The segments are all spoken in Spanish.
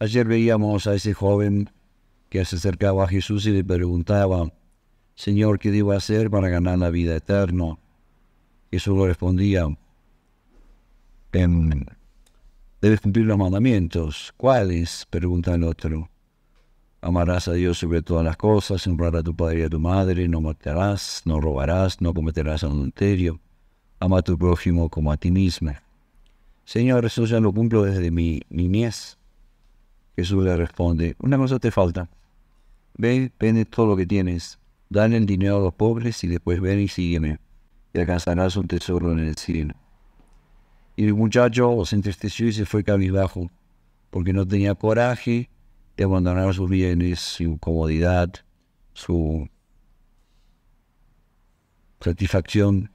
Ayer veíamos a ese joven que se acercaba a Jesús y le preguntaba, Señor, ¿qué debo hacer para ganar la vida eterna? Jesús le respondía, debes cumplir los mandamientos. ¿Cuáles? pregunta el otro. Amarás a Dios sobre todas las cosas, honrarás a tu padre y a tu madre, no matarás, no robarás, no cometerás adulterio. Ama a tu prójimo como a ti mismo. Señor, eso ya lo cumplo desde mi niñez. Jesús le responde, una cosa te falta. Ve, vende todo lo que tienes, dale el dinero a los pobres y después ven y sígueme, y alcanzarás un tesoro en el cielo. Y el muchacho se entristeció y se fue cabizbajo, porque no tenía coraje de abandonar sus bienes, su comodidad, su satisfacción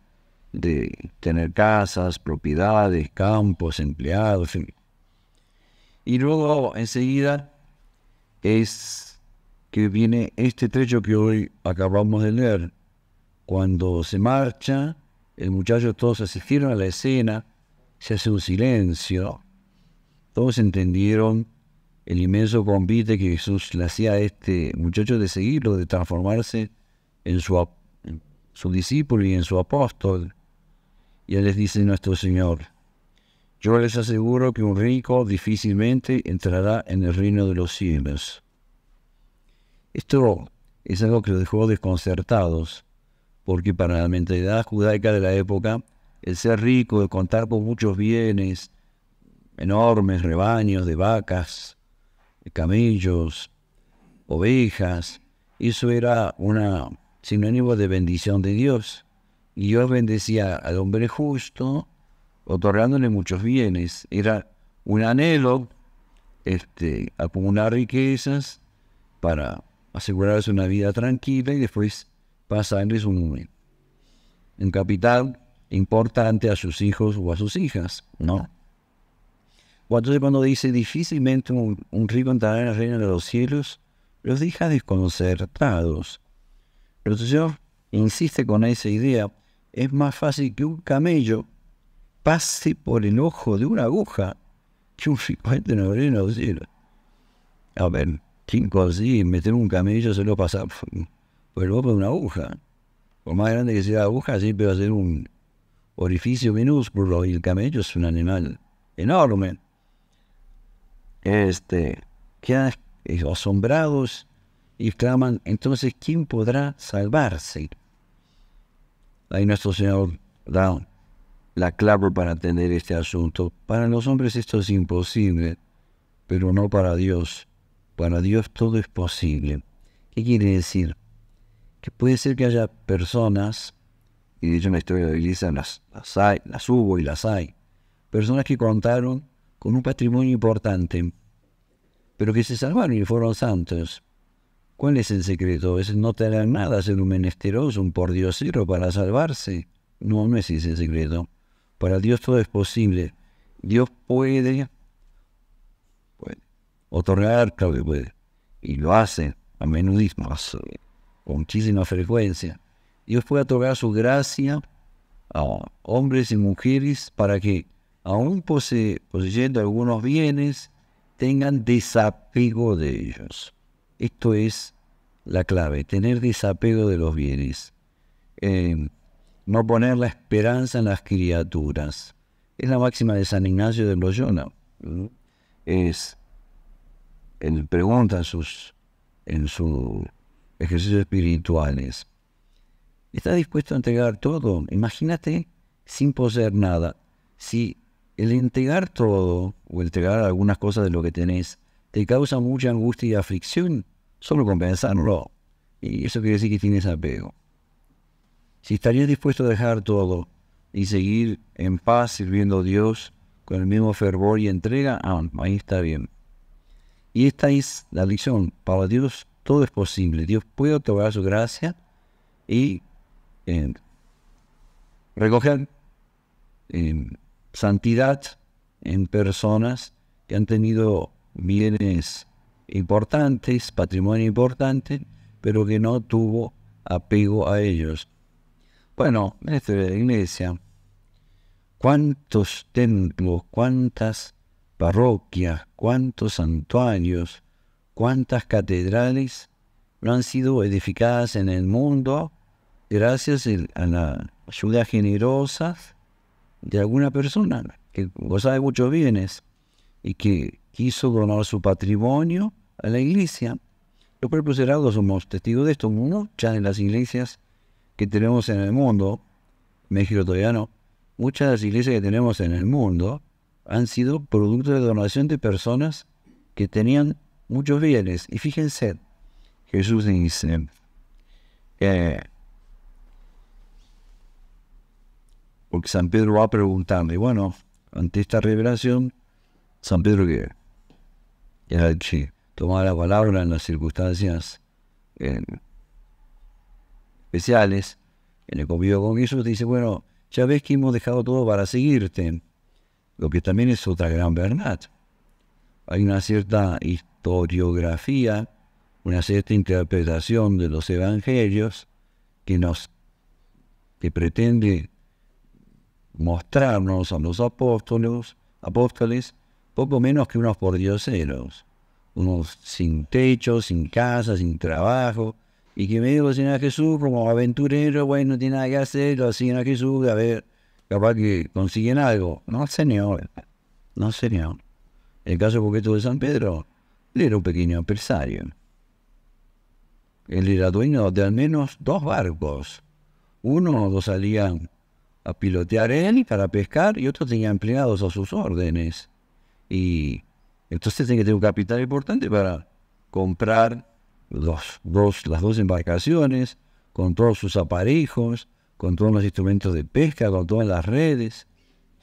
de tener casas, propiedades, campos, empleados, en y luego enseguida es que viene este trecho que hoy acabamos de leer. Cuando se marcha, el muchacho, todos asistieron a la escena, se hace un silencio, todos entendieron el inmenso convite que Jesús le hacía a este muchacho de seguirlo, de transformarse en su, en su discípulo y en su apóstol. Y él les dice, nuestro Señor, yo les aseguro que un rico difícilmente entrará en el reino de los cielos. Esto es algo que los dejó desconcertados, porque para la mentalidad judaica de la época, el ser rico, el contar con muchos bienes, enormes rebaños de vacas, camellos, ovejas, eso era un sinónimo de bendición de Dios. Y Dios bendecía al hombre justo otorgándole muchos bienes. Era un anhelo este, acumular riquezas para asegurarse una vida tranquila y después pasarles un, en capital importante a sus hijos o a sus hijas, ¿no? O entonces cuando dice difícilmente un, un rico entrará en la reina de los cielos, los deja desconcertados. Pero el Señor insiste con esa idea. Es más fácil que un camello pase por el ojo de una aguja que un no habría decir A ver, cinco así, meter un camello se lo pasa por el ojo de una aguja. Por más grande que sea la aguja, siempre va a ser un orificio minúsculo y el camello es un animal enorme. Este, quedan asombrados y claman, entonces, ¿quién podrá salvarse? Ahí nuestro Señor Down la clave para atender este asunto. Para los hombres esto es imposible, pero no para Dios. Para Dios todo es posible. ¿Qué quiere decir? Que puede ser que haya personas, y de hecho en la historia de la iglesia las, las, hubo y las hay, personas que contaron con un patrimonio importante, pero que se salvaron y fueron santos. ¿Cuál es el secreto? Es no tener nada, ser un menesteroso, un pordiosero para salvarse. No, no es ese el secreto. Para Dios todo es posible. Dios puede, puede otorgar, claro que puede, y lo hace a menudismo, con muchísima frecuencia. Dios puede otorgar su gracia a hombres y mujeres para que, aún poseyendo algunos bienes, tengan desapego de ellos. Esto es la clave, tener desapego de los bienes. Eh, no poner la esperanza en las criaturas. Es la máxima de San Ignacio de Loyola. Es, él pregunta sus, en sus ejercicios espirituales, ¿estás dispuesto a entregar todo? Imagínate sin poseer nada. Si el entregar todo o entregar algunas cosas de lo que tenés te causa mucha angustia y aflicción, solo compensarlo. Y eso quiere decir que tienes apego si estarías dispuesto a dejar todo y seguir en paz sirviendo a Dios con el mismo fervor y entrega, ah, ahí está bien. Y esta es la lección. Para Dios todo es posible. Dios puede otorgar su gracia y recoger santidad en personas que han tenido bienes importantes, patrimonio importante, pero que no tuvo apego a ellos. Bueno, ministro de la iglesia, cuántos templos, cuántas parroquias, cuántos santuarios, cuántas catedrales no han sido edificadas en el mundo gracias a la ayuda generosa de alguna persona que goza de muchos bienes y que quiso donar su patrimonio a la iglesia. Los propios heraldos somos testigos de esto. ya de las iglesias que tenemos en el mundo, México todavía no, muchas de las iglesias que tenemos en el mundo han sido producto de donación de personas que tenían muchos bienes. Y fíjense, Jesús dice, eh, porque San Pedro va preguntando y bueno, ante esta revelación, San Pedro que la palabra en las circunstancias especiales, en el convivio con Jesús, dice, bueno, ya ves que hemos dejado todo para seguirte, lo que también es otra gran verdad. Hay una cierta historiografía, una cierta interpretación de los evangelios que nos que pretende mostrarnos a los apóstoles, apóstoles poco menos que unos pordioseros, unos sin techo, sin casa, sin trabajo, y que me lo siguen a Jesús como aventurero, bueno, no tiene nada que hacer, lo siguen a Jesús, a ver, capaz que consiguen algo. No, señor, no, señor. El caso concreto de San Pedro, él era un pequeño empresario. Él era dueño de al menos dos barcos. Uno lo salían a pilotear él para pescar y otro tenía empleados a sus órdenes. Y entonces tiene que tener un capital importante para comprar dos, las dos embarcaciones, con todos sus aparejos, con todos los instrumentos de pesca, con todas las redes,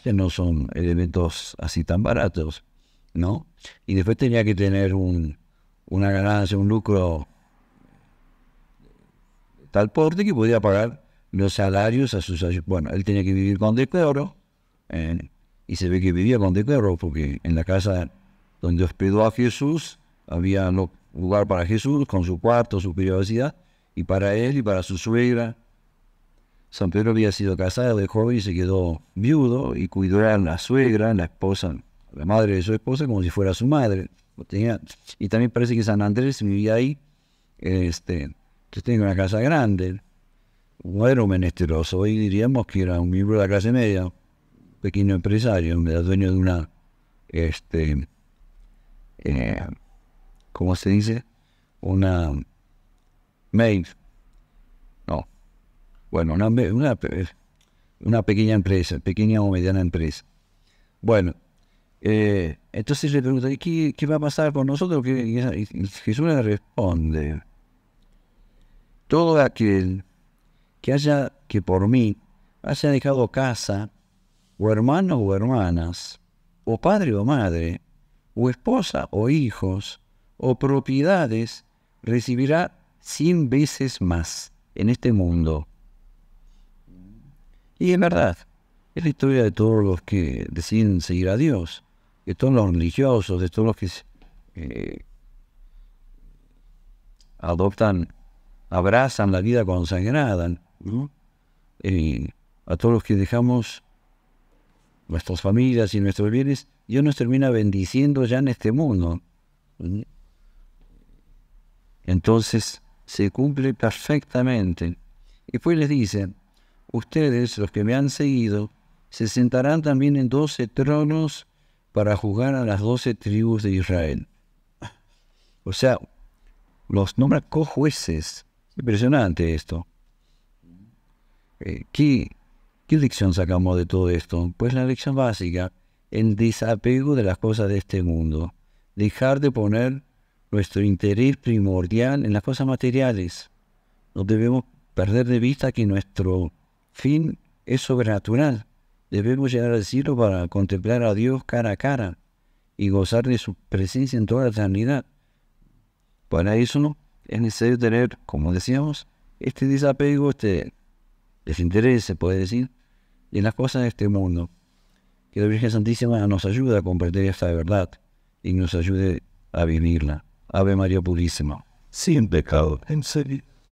que no son elementos así tan baratos, ¿no? Y después tenía que tener una ganancia, un lucro tal porte que podía pagar los salarios a sus Bueno, él tenía que vivir con decoro, eh, y se ve que vivía con decoro, porque en la casa donde hospedó a Jesús había lo, lugar para Jesús, con su cuarto, su privacidad, y para él y para su suegra. San Pedro había sido casado de joven y se quedó viudo y cuidó a la suegra, la esposa, la madre de su esposa, como si fuera su madre. Tenía, y también parece que San Andrés vivía ahí, este, tenía una casa grande, no era un menesteroso, hoy diríamos que era un miembro de la clase media, pequeño empresario, dueño de una este, eh, ¿cómo se dice? Una main, No. Bueno, una, pequeña empresa, pequeña o mediana empresa. Bueno, eh, entonces le pregunto, ¿qué, va a pasar por nosotros? Y Jesús le responde, todo aquel que haya, que por mí, haya dejado casa, o hermanos o hermanas, o padre o madre, o esposa o hijos, o propiedades, recibirá cien veces más en este mundo. Y es verdad, es la historia de todos los que deciden seguir a Dios, de todos los religiosos, de todos los que eh, adoptan, abrazan la vida consagrada, eh, a todos los que dejamos nuestras familias y nuestros bienes, Dios nos termina bendiciendo ya en este mundo. Entonces se cumple perfectamente. Y pues les dice, ustedes, los que me han seguido, se sentarán también en doce tronos para juzgar a las doce tribus de Israel. O sea, los nombra cojueces. Impresionante esto. Eh, ¿qué, ¿Qué lección sacamos de todo esto? Pues la lección básica, el desapego de las cosas de este mundo. Dejar de poner nuestro interés primordial en las cosas materiales. No debemos perder de vista que nuestro fin es sobrenatural. Debemos llegar al cielo para contemplar a Dios cara a cara y gozar de su presencia en toda la eternidad. Para eso es necesario tener, como decíamos, este desapego, este desinterés, se puede decir, en las cosas de este mundo. Que la Virgen Santísima nos ayude a comprender esta verdad y nos ayude a vivirla. Ave María Purísima, sin pecado, en serio.